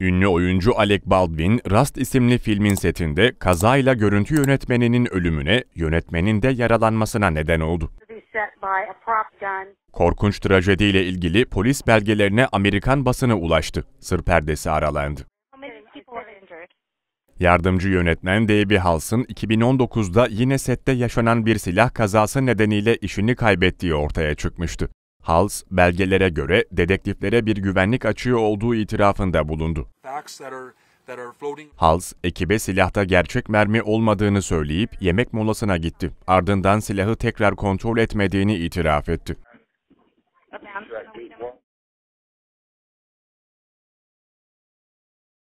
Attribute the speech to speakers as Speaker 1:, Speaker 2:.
Speaker 1: Ünlü oyuncu Alec Baldwin, Rust isimli filmin setinde kazayla görüntü yönetmeninin ölümüne, yönetmenin de yaralanmasına neden oldu. Korkunç trajediyle ilgili polis belgelerine Amerikan basını ulaştı. Sır perdesi aralandı. Yardımcı yönetmen Davey Hals'ın 2019'da yine sette yaşanan bir silah kazası nedeniyle işini kaybettiği ortaya çıkmıştı. Hals, belgelere göre dedektiflere bir güvenlik açığı olduğu itirafında bulundu. Hals, ekibe silahta gerçek mermi olmadığını söyleyip yemek molasına gitti. Ardından silahı tekrar kontrol etmediğini itiraf etti.